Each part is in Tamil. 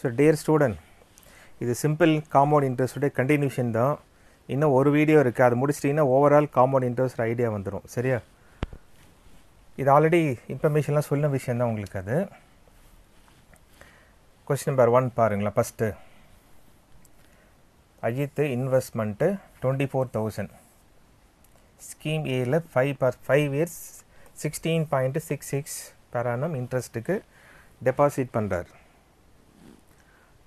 ஸோ டியர் ஸ்டூடெண்ட் இது சிம்பிள் காம்பவுண்ட் இன்ட்ரெஸ்ட்டோட கண்டினியூஷன் தான் இன்னும் ஒரு வீடியோ இருக்குது அதை முடிச்சிட்டிங்கன்னா ஓவரால் காம்பவுண்ட் இன்ட்ரெஸ்ட் ஐடியா வந்துடும் சரியா இது ஆல்ரெடி இன்ஃபர்மேஷன்லாம் சொன்ன தான் உங்களுக்கு அது கொஸ்டின் நம்பர் ஒன் பாருங்களேன் first Ajith investment twenty four thousand scheme ஏயில் five per five years sixteen point six six per annum இன்ட்ரெஸ்ட்டுக்கு டெபாசிட் பண்ணுறாரு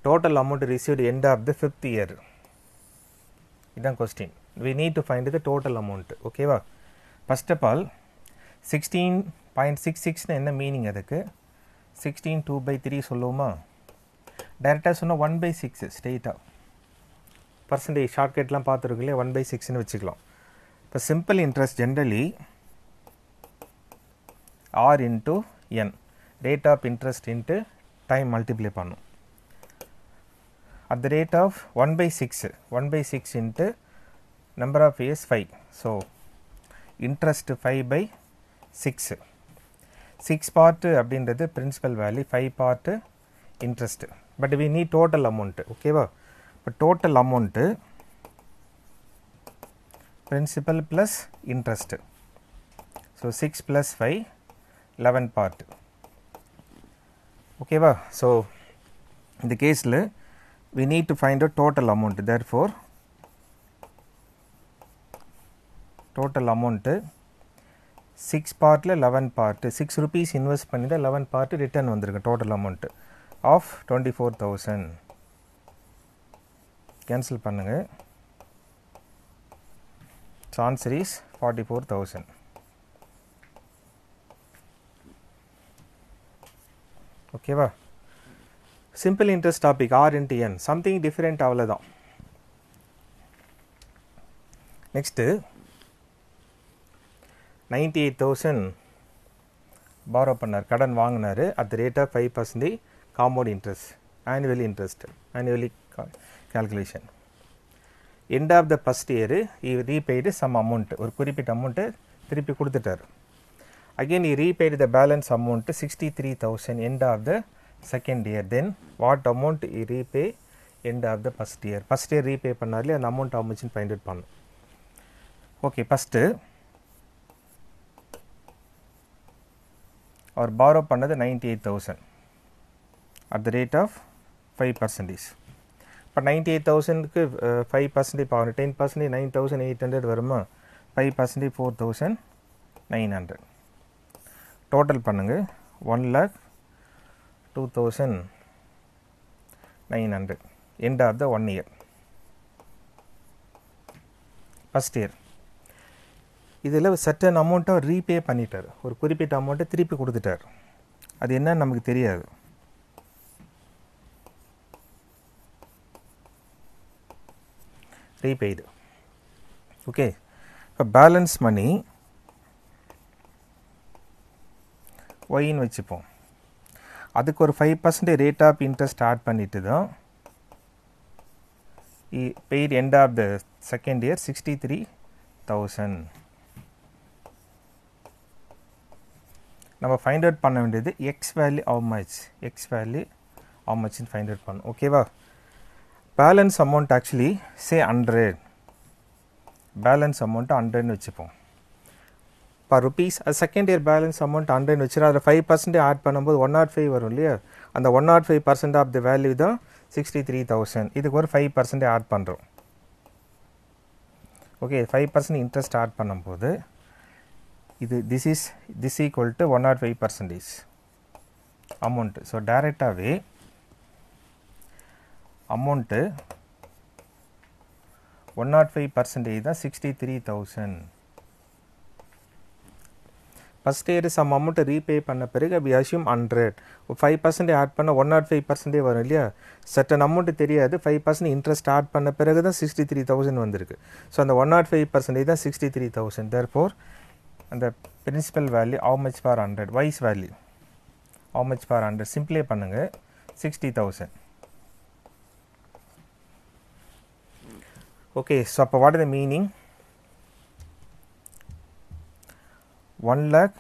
total amount received end of the fifth year இதான் question we need to find the total amount ஓகேவா first of all sixteen point six சிக்ஸ்னு என்ன மீனிங் அதுக்கு சிக்ஸ்டீன் டூ பை த்ரீ சொல்லுவோமா டைரெக்டாக சொன்னால் ஒன் பை சிக்ஸ் ஸ்டேட்டாக பர்சன்டேஜ் ஷார்ட்கட்லாம் பார்த்துருக்கலையே ஒன் பை சிக்ஸ்னு வச்சுக்கலாம் இப்போ simple interest generally R into N rate of interest into time multiply பண்ணும் at the rate of 1 by 6 1 by 6 into number of years 5. So, interest 5 by 6 6 part the principal value 5 part interest but we need total amount ஓகேவா But total amount principal plus interest so 6 plus 5 11 part So, in the case, we need to find a total amount therefore total amount 6 part 11 part 6 rupees invest பண்ணிட்டு 11 part return on the total amount of 24000 cancel So answer is 44000 okay ஓகேவா simple interest topic R into N something different அவ்வளோதான் next ninety eight thousand borrow பண்ணார் கடன் வாங்கினார் at the rate of five percentage compound interest annually interest annually calculation end of the first year he repaid some amount ஒரு குறிப்பிட்ட அமௌண்ட்டு திருப்பி கொடுத்துட்டார் again he repaid the balance amount sixty three thousand end of the second year then what amount he repay end of the first year first year repay பண்ணார்லே அந்த amount how much find out பண்ணும் okay first அவர் borrow பண்ணது 98000 at the rate of 5 percentage இப்போ நைன்டி எயிட் தௌசண்ட்க்கு ஃபைவ் பர்சன்டேஜ் பார்க்கணும் ten percentage nine thousand eight hundred வருமா five percentage four thousand nine hundred total பண்ணுங்கள் one lakh two thousand nine hundred end of the one year first year இதில் சர்டன் அமௌண்ட்டை ரீபே பண்ணிட்டார் ஒரு குறிப்பிட்ட அமௌண்ட்டை திருப்பி கொடுத்துட்டார் அது என்னன்னு நமக்கு தெரியாது ரீபெய்டு ஓகே இப்போ பேலன்ஸ் மணி ஒயின்னு வச்சுப்போம் அதுக்கு ஒரு five percentage rate of interest add பண்ணிட்டு தான் paid end of the second year sixty three thousand நம்ம ஃபைண்ட் அவுட் பண்ண வேண்டியது X value of much X value how மச்னு ஃபைண்ட் அவுட் பண்ணும் ஓகேவா balance amount actually say hundred balance amount ஹண்ட்ரட்னு வச்சுப்போம் பர் ருபீஸ் அது second year balance amount hundred வச்சுரு அதில் ஃபைவ் பர்சன்டே ஆட் பண்ணும்போது ஒன் நாட் ஃபைவ் வரும் இல்லையா அந்த one nought five percent of the value தான் சிக்ஸ்டி த்ரீ தௌசண்ட் இதுக்கு ஒரு ஃபைவ் பர்சன்டே ஆட் பண்ணுறோம் okay five percent interest add பண்ணும்போது இது this is this equal to one nought five percentage amount so டைரெக்டாகவே amount one nought five percentage தான் sixty three thousand first year some அமௌண்ட்டை ரீபே பண்ண பிறகு we assume hundred five percentage add பண்ண ஒன் நாட் ஃபைவ் பர்சன்டே வரும் இல்லையா சட்டன் அமௌண்ட்டு தெரியாது ஃபைவ் பர்சன்ட் இன்ட்ரெஸ்ட் ஆட் பண்ண பிறகு தான் சிக்ஸ்டி த்ரீ தௌசண்ட் வந்திருக்கு ஸோ அந்த ஒன் நாட் ஃபைவ் பர்சன்டேஜ் தான் sixty three thousand therefore அந்த principal value how much for hundred wise value how much for hundred சிம்பிளே பண்ணுங்கள் சிக்ஸ்டி தௌசண்ட் ஓகே ஸோ அப்போ what is the meaning one lakh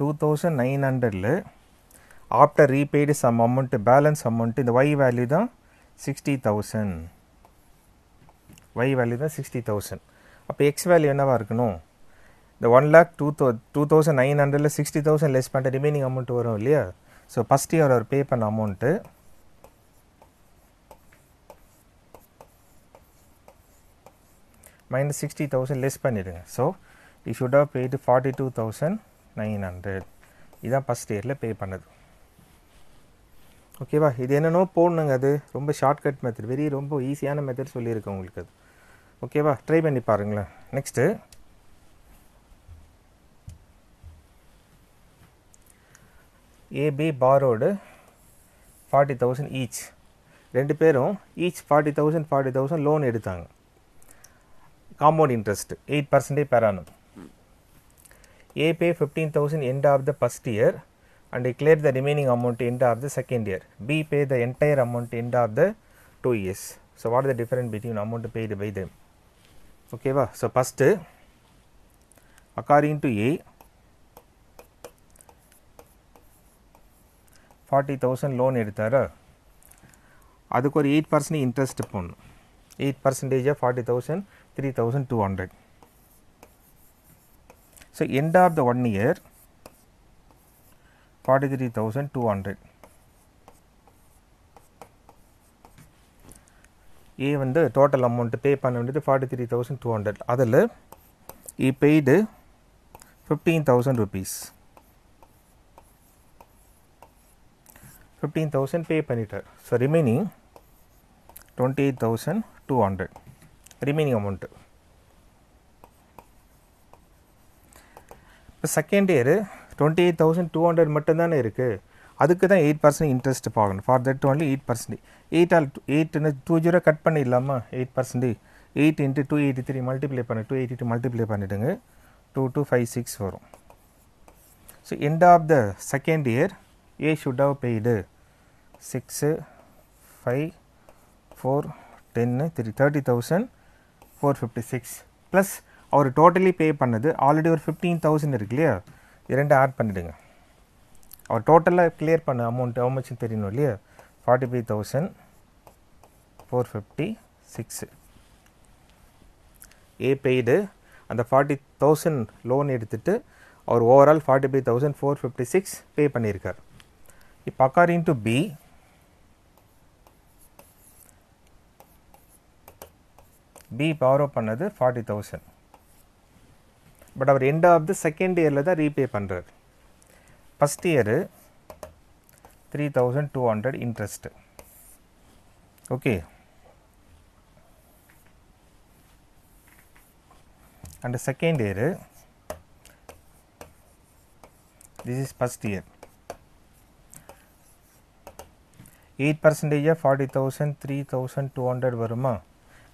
two thousand nine ஹண்ட்ரடில் after repaid some amount balance amount இந்த ஒய் வேல்யூ தான் சிக்ஸ்டி தௌசண்ட் ஒய் வேல்யூ தான் சிக்ஸ்டி தௌசண்ட் அப்போ எக்ஸ் வேல்யூ என்னவாக இருக்கணும் இந்த ஒன் லேக் டூ தௌ டூ தௌசண்ட் நைன் ஹண்ட்ரடில் சிக்ஸ்டி தௌசண்ட் லெஸ் பண்ணிட்டு ரிமைனிங் அமௌண்ட் வரும் இல்லையா ஸோ ஃபஸ்ட் இயர் அவர் பே பண்ண amount minus sixty thousand less பண்ணிடுங்க so he should have paid forty two thousand nine hundred இதுதான் ஃபஸ்ட் இயரில் பே பண்ணது ஓகேவா இது என்னென்னோ போடணுங்க அது ரொம்ப ஷார்ட்கட் மெத்தட் வெரி ரொம்ப ஈஸியான மெத்தட் சொல்லியிருக்கேன் உங்களுக்கு அது ஓகேவா ட்ரை பண்ணி பாருங்களேன் நெக்ஸ்ட்டு ஏபி பாரோடு ஃபார்ட்டி தௌசண்ட் ஈச் ரெண்டு பேரும் each forty thousand forty thousand loan எடுத்தாங்க காம்பவுண்ட் இன்ட்ரெஸ்ட் எயிட் பர்சன்டேஜ் பெறானு A pay 15,000 end of the first year and declare the remaining amount end of the second year. B pay the entire amount end of the two years. So, what is the difference between amount paid by them? Okay, so first according to A 40,000 loan எடுத்தாரா அதுக்கு ஒரு எயிட் பர்சன்ட் இன்ட்ரெஸ்ட் 8 எயிட் பர்சன்டேஜாக forty thousand three So, end of the one year 43,200 A வந்து total amount pay பண்ண வேண்டியது 43,200 அதில் he paid 15,000 rupees 15,000 pay பண்ணிட்டார் so remaining 28,200 remaining amount இப்போ second year twenty eight thousand two hundred மட்டும்தானே இருக்குது அதுக்கு தான் எயிட் பர்சன்ட் இன்ட்ரெஸ்ட் பார்க்கணும் for that only eight percentage eight all எயிட்டுன்னு டூ ஜீரோ கட் பண்ணிடலாமா eight percentage eight into two eighty three multiply பண்ணு டூ எயிட்டி டூ மல்டிப்ளை பண்ணிவிடுங்க டூ டூ ஃபைவ் சிக்ஸ் வரும் so end of the second year A should have paid six five four டென்னு three thirty thousand four fifty six plus அவர் டோட்டலி பே பண்ணது ஆல்ரெடி ஒரு ஃபிஃப்டீன் தௌசண்ட் இருக்கு இல்லையா இரண்டு ஆட் பண்ணிவிடுங்க அவர் டோட்டலாக கிளியர் பண்ண அமௌண்ட் ஹவு மச்சுன்னு தெரியணும் இல்லையா forty five thousand four fifty six A paid அந்த ஃபார்ட்டி தௌசண்ட் லோன் எடுத்துகிட்டு அவர் overall forty five thousand four fifty six pay பண்ணியிருக்கார் இப்போ according to B B borrow பண்ணது ஃபார்ட்டி தௌசண்ட் பட் அவர் எண்ட் ஆஃப் த செகண்ட் இயரில் தான் ரீபே பண்ணுறார் first year three thousand two hundred interest okay and second year this is first year eight பர்சன்டேஜாக forty thousand three thousand two hundred வருமா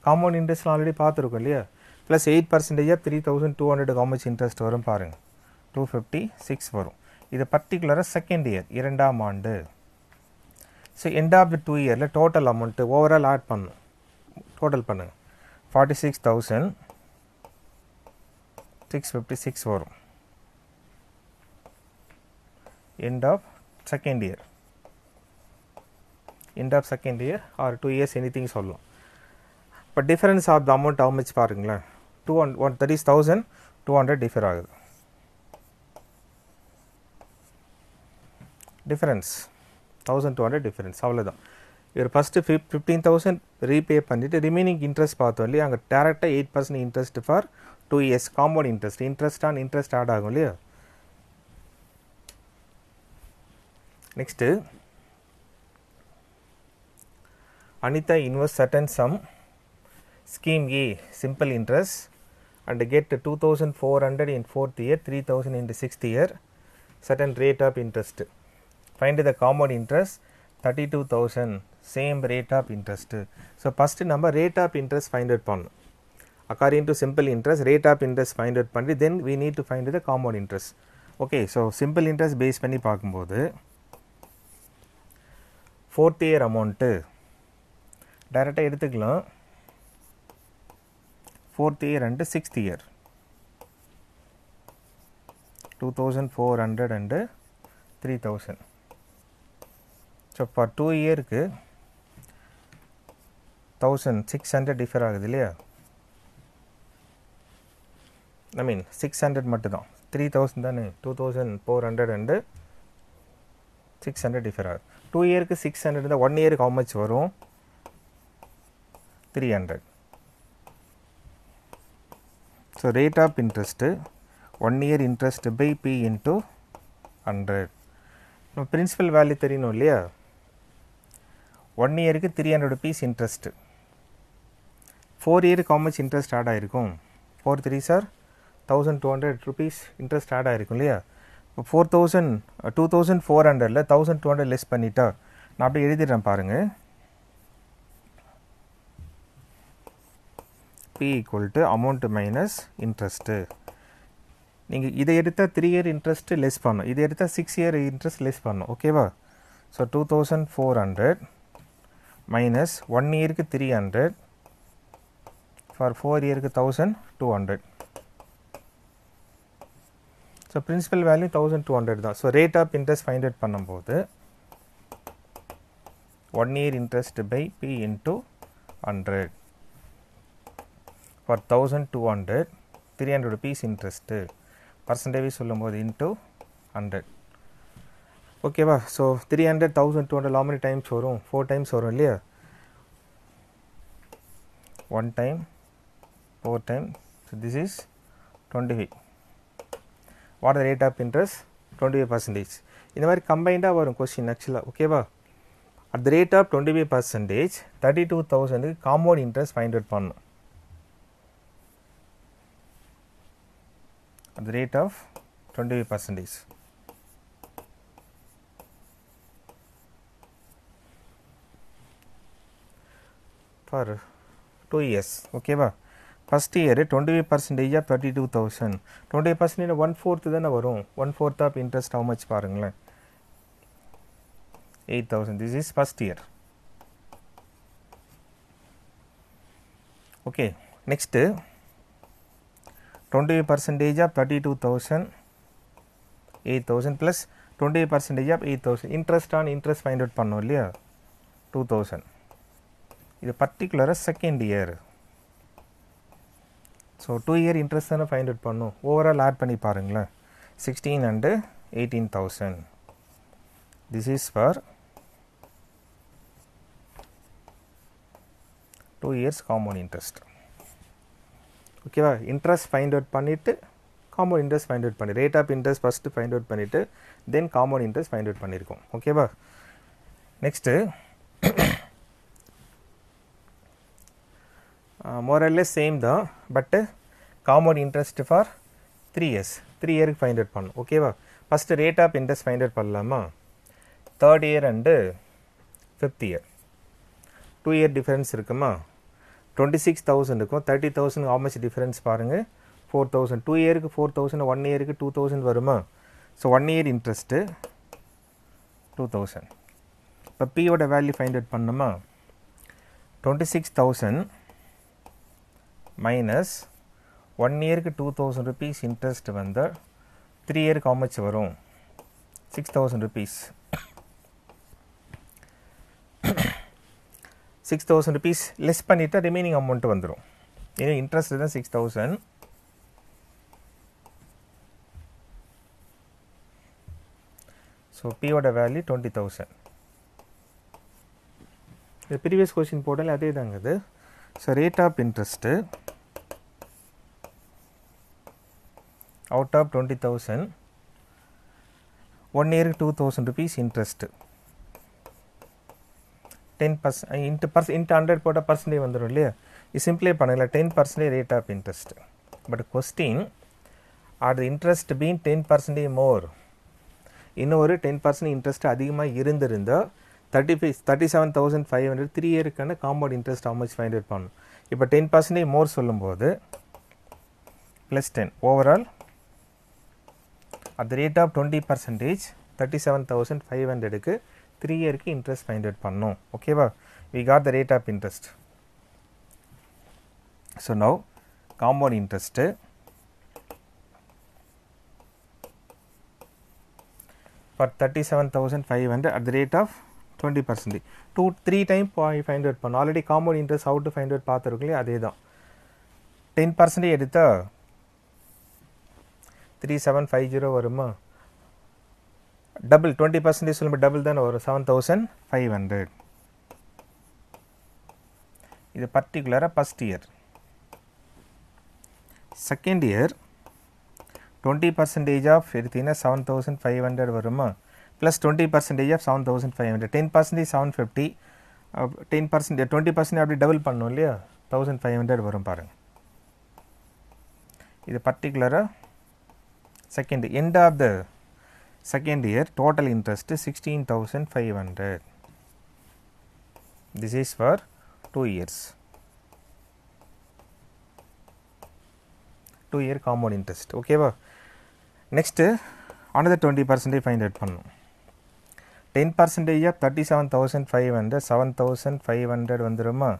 காம்பவுண்ட் இன்ட்ரெஸ்ட்லாம் ஆல்ரெடி பார்த்துருக்கோம் இல்லையா ப்ளஸ் எயிட் பர்சன்டேஜாக three thousand two hundred how much interest வரும் பாருங்கள் டூ ஃபிஃப்டி சிக்ஸ் வரும் இது பர்டிகுலராக செகண்ட் இயர் இரண்டாம் ஆண்டு so end of the two இயரில் டோட்டல் அமௌண்ட்டு ஓவரால் ஆட் பண்ணும் டோட்டல் பண்ணுங்கள் forty six thousand six fifty six வரும் of second year end of second year or two years anything சொல்லும் இப்போ difference of the amount how பாருங்களேன் 213200 डिफर ಆಗಬಹುದು डिफरेंस 1200 डिफरेंस ಅವಲೇ ダム ಇರ್ ಫಸ್ಟ್ 15000 ರೀ ペイ ಮಾಡಿದ್ರೆ ರಿಮೈನಿಂಗ್ ಇಂಟರೆಸ್ಟ್ ಪಾಠೋಳ್ಳಿ ಆಂಗ direct 8% interest for 2 years compound interest interest on interest add ಆಗೋಳ್ಳಿ next Anita inverse certain sum scheme A simple interest and get 2400 in fourth year 3000 in the sixth year certain rate of interest find the common interest 32000 same rate of interest so first number rate of interest find out பண்ணணும் according to simple interest rate of interest find out பண்ணி then we need to find the common interest okay so simple interest base பண்ணி பார்க்கும்போது ஃபோர்த் இயர் அமௌண்ட்டு டைரெக்டாக eduthukalam year and sixth fourth year and sixth year 2400 and 3000 so two இயருக்கு தௌசண்ட் சிக்ஸ் ஹண்ட்ரட் டிஃபர் ஆகுது இல்லையா ஐ மீன் சிக்ஸ் ஹண்ட்ரட் மட்டும்தான் த்ரீ தௌசண்ட் தானே two thousand four hundred and six hundred differ ஆகுது டூ இயருக்கு சிக்ஸ் ஹண்ட்ரட் இருந்தால் ஒன் இயருக்கு ஹவு மச் வரும் three hundred so rate of interest one year interest by P into hundred நம்ம பிரின்சிபல் வேல்யூ தெரியணும் இல்லையா ஒன் இயருக்கு three hundred rupees interest four இயருக்கு அவுமச் இன்ட்ரெஸ்ட் ஆட் ஆகிருக்கும் four three sir thousand two hundred rupees interest add ஆகிருக்கும் இல்லையா இப்போ four thousand two thousand four ஹண்ட்ரடில் தௌசண்ட் டூ ஹண்ட்ரட் லெஸ் பண்ணிவிட்டா நான் அப்படியே எழுதிடுறேன் பாருங்கள் P equal to amount minus interest நீங்கள் இதை எடுத்தால் த்ரீ இயர் இன்ட்ரெஸ்ட்டு லெஸ் பண்ணும் இதை எடுத்தால் சிக்ஸ் இயர் இன்ட்ரெஸ்ட் லெஸ் பண்ணும் ஓகேவா so two thousand four hundred minus one இயருக்கு த்ரீ ஹண்ட்ரட் ஃபார் ஃபோர் இயருக்கு thousand two hundred so principal value thousand two hundred தான் so rate of interest find out பண்ணும்போது one year interest by P into hundred thousand for 1200 300 rupees interest percentage சொல்லும் போது into ஹண்ட்ரட் ஓகேவா so three hundred thousand two hundred many times வரும் ஃபோர் டைம்ஸ் வரும் இல்லையா one time four time so this is twenty five what are rate of interest twenty five percentage இந்த மாதிரி கம்பைண்டாக வரும் கொஸ்டின் ஆக்சுவலாக ஓகேவா at the rate of twenty five percentage thirty two தௌசண்டுக்கு காம்பவுண்ட் இன்ட்ரெஸ்ட் ஃபைண்ட் அவுட் பண்ணணும் at the rate of 20 percentage. For two years, okay. Ba? First year 25 percentage 32000 25 percentage one fourth தான வரும் one fourth of interest how much Eight thousand. this is first year okay next 20 percentage of 32,000 8,000 plus 20 percentage of 8,000 interest on interest find out பண்ணோம் இல்லையா 2,000 இது பர்டிகுலராக second year so two year interest தானே ஃபைண்ட் அவுட் பண்ணும் ஓவரால் ஆட் பண்ணி பாருங்களேன் sixteen and eighteen thousand this is for two years common interest ஓகேவா இன்ட்ரெஸ்ட் ஃபைண்ட் அவுட் பண்ணிவிட்டு காமன் இன்ட்ரெஸ்ட் ஃபைண்ட் அவுட் பண்ணி rate of interest first find out பண்ணிவிட்டு then common interest find out பண்ணியிருக்கோம் ஓகேவா நெக்ஸ்ட்டு மோரல்லெஸ் சேம் தான் but common interest for three years three இயருக்கு ஃபைண்ட் அவுட் பண்ணும் ஓகேவா first rate of interest find out பண்ணலாமா third year and fifth year two year difference இருக்குமா டுவெண்ட்டி சிக்ஸ் தௌசண்டுக்கும் thirty thousand how much difference பாருங்கள் ஃபோர் தௌசண்ட் டூ இயருக்கு ஃபோர் தௌசண்ட் ஒன் இயருக்கு டூ தௌசண்ட் வருமா so one year interest two thousand இப்போ பியோட வேல்யூ ஃபைண்ட் அவுட் பண்ணோமா twenty six thousand minus one இயருக்கு டூ தௌசண்ட் ருபீஸ் இன்ட்ரெஸ்ட் வந்து த்ரீ இயருக்கு ஹவு வரும் six thousand rupees six thousand rupees less பண்ணிவிட்டு ரிமைனிங் அமௌண்ட் வந்துடும் ஏன்னா இன்ட்ரெஸ்ட் தான் சிக்ஸ் தௌசண்ட் ஸோ பியோட வேல்யூ டுவெண்ட்டி தௌசண்ட் இது ப்ரீவியஸ் கொஷின் போட்டாலே அதே தாங்க இது so rate of interest out of twenty thousand one இயருக்கு two thousand rupees interest ten percent into பர்ஸ் இன்ட்டு ஹண்ட்ரட் போட்டால் பர்சன்டேஜ் வந்துடும் இல்லையா இது சிம்பிளே பண்ணுங்களேன் ten percentage rate of interest but question are the interest been ten percentage more இன்னொரு டென் பர்சன்ட் இன்ட்ரெஸ்ட் அதிகமாக இருந்திருந்தால் thirty five thirty seven thousand five hundred three இயருக்கான compound interest how five hundred பண்ணணும் இப்போ டென் பர்சன்டேஜ் மோர் சொல்லும்போது plus ten overall at the rate of twenty percentage thirty seven thousand five ஹண்ட்ரடுக்கு த்ரீ இயருக்கு இன்ட்ரெஸ்ட் ஃபைண்ட் அவுட் பண்ணோம் ஓகேவா we got the rate of interest so no compound interest thirty seven five hundred at the rate of twenty percentage. Two three time find out பண்ணோம் already compound interest out find out பார்த்துருக்கலையே அதே தான் டென் பர்சன்டேஜ் எடுத்தால் த்ரீ செவன் ஃபைவ் ஜீரோ வருமா double 20 percentage will be double than ஒரு 7500 இது particular first year second year 20 percentage of எடுத்தீங்கன்னா 7500 வருமா plus 20 percentage of 7500 10 percentage 750 ten percent twenty percent அப்படி டபுள் பண்ணோம் இல்லையா தௌசண்ட் ஃபைவ் ஹண்ட்ரட் வரும் பாருங்கள் இது பர்டிகுலராக second end of the second year total interest 16500 this is for 2 years 2 year compound interest okay va next another 20 percentage find out பண்ணனும் 10 percentage of 37500 7500 வந்துருமா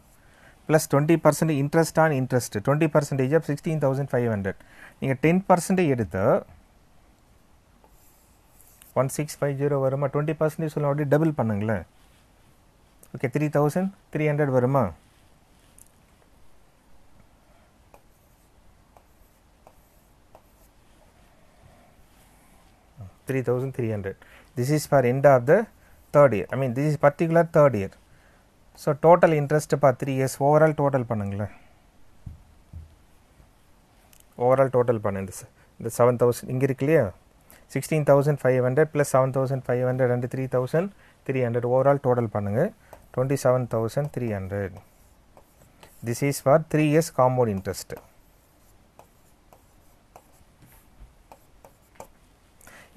plus twenty percentage interest on interest twenty percentage of sixteen thousand five hundred நீங்கள் டென் பர்சன்டேஜ் எடுத்து ஒன் சிக்ஸ் ஃபைவ் ஜீரோ வருமா டுவெண்ட்டி பர்சன்டேஜ் சொல்ல அப்படியே டபுள் பண்ணுங்களேன் okay three thousand three hundred வருமா three thousand three hundred this is for end of the third year I mean this is particular third year so total இன்ட்ரெஸ்ட்டுப்பா த்ரீ இயர்ஸ் ஓவரால் டோட்டல் பண்ணுங்களேன் ஓவரால் டோட்டல் பண்ணுங்க இந்த செவன் தௌசண்ட் இங்கே இருக்கு இல்லையா sixteen thousand five hundred plus seven thousand five hundred and three thousand three hundred overall total பண்ணுங்கள் twenty seven thousand three hundred this is for three years compound interest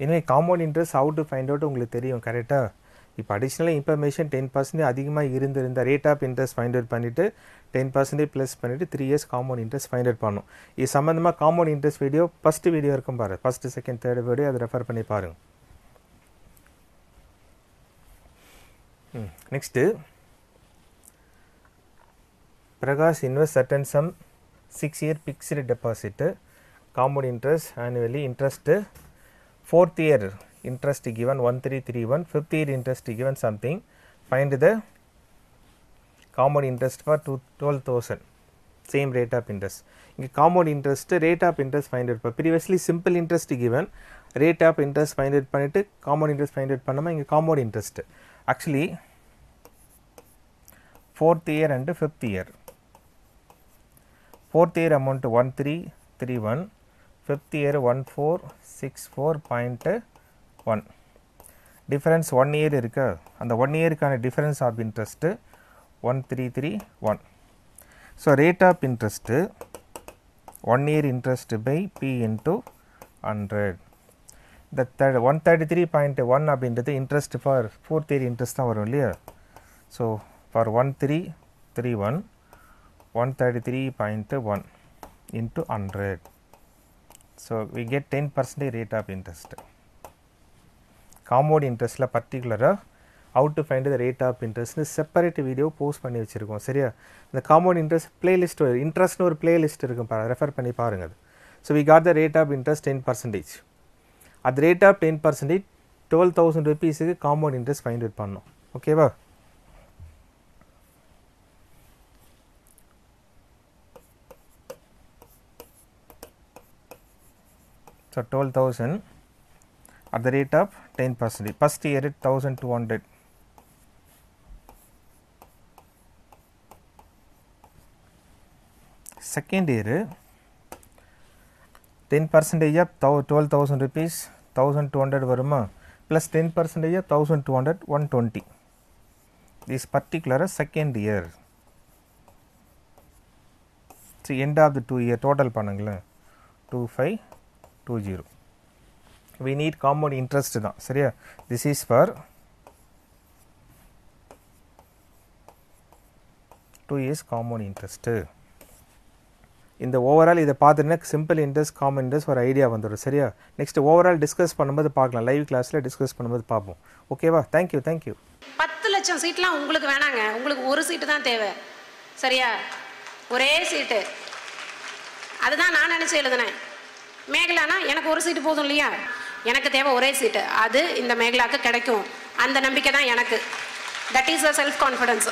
எனவே compound interest out to find out உங்களுக்கு தெரியும் கரெக்டாக இப்போ அடிஷ்னலாக இன்ஃபர்மேஷன் டென் பர்சன்டேஜ் அதிகமாக இருந்திருந்த rate of interest find out பண்ணிவிட்டு டென் பர்சன்டேஜ் ப்ளஸ் பண்ணிவிட்டு three years compound interest find out பண்ணும் இது சம்மந்தமாக compound interest video first video இருக்கும் பாரு ஃபஸ்ட்டு செகண்ட் தேர்ட் வீடியோ அதை ரெஃபர் பண்ணி பாருங்கள் next Prakash invest certain sum six year fixed deposit compound interest annually interest fourth year interest given 1331 fifth year interest given something find the compound interest for 12000 same rate of interest இங்க compound interest rate of interest find out previously simple interest given rate of interest find out பண்ணிட்டு compound interest find out பண்ணாம இங்க compound interest actually fourth year and fifth year fourth year amount 1331 fifth year 1464 point one difference one year இருக்கா அந்த ஒன் இயருக்கான difference of interest one three three one so rate of interest one year interest by P into hundred இந்த third one thirty three point one அப்படின்றது interest for fourth year interest தான் வரும் இல்லையா so for one three three one one thirty three point one into hundred so we get ten percentage rate of interest காமோட் இன்ட்ரெஸ்ட்டில் பர்டிகுலராக out to find the rate of இன்ட்ரெஸ்ட்னு செப்பரேட் வீடியோ போஸ்ட் பண்ணி வச்சுருக்கோம் சரியா இந்த காமோட் இன்ட்ரெஸ்ட் பிளேலிஸ்ட் இன்ட்ரெஸ்ட்னு ஒரு பிளேலிஸ்ட் இருக்கும் ரெஃபர் பண்ணி பாருங்கள் so we got the rate of interest ten percentage அது rate of ten percentage twelve thousand ருபீஸுக்கு காம்பவுண்ட் இன்ட்ரெஸ்ட் ஃபைண்ட் அவுட் பண்ணோம் ஓகேவா so twelve thousand at the rate of 10 percent. First year it 1200 second year 10 percentage of 12000 rupees 1200 வருமா plus 10 percentage of 1200 120 this particular second year so end of the two year total பண்ணுங்களேன் 2520 வி நீட் compound interest தான் சரியா this is for two years compound interest இந்த ஓவரால் இதை பார்த்துட்டுனா சிம்பிள் இன்ட்ரெஸ்ட் காமன் இன்ட்ரெஸ்ட் ஒரு ஐடியா வந்துடும் சரியா நெக்ஸ்ட் ஓவரால் டிஸ்கஸ் பண்ணும்போது பார்க்கலாம் லைவ் கிளாஸில் டிஸ்கஸ் பண்ணும்போது பார்ப்போம் ஓகேவா தேங்க்யூ தேங்க்யூ பத்து லட்சம் சீட்லாம் உங்களுக்கு வேணாங்க உங்களுக்கு ஒரு சீட்டு தான் தேவை சரியா ஒரே சீட்டு அதுதான் நான் நினச்சி எழுதினேன் மேகலானா எனக்கு ஒரு சீட்டு போதும் இல்லையா எனக்கு தேவை ஒரே சீட்டு அது இந்த மேகலாவுக்கு கிடைக்கும் அந்த நம்பிக்கை தான் எனக்கு that is a self confidence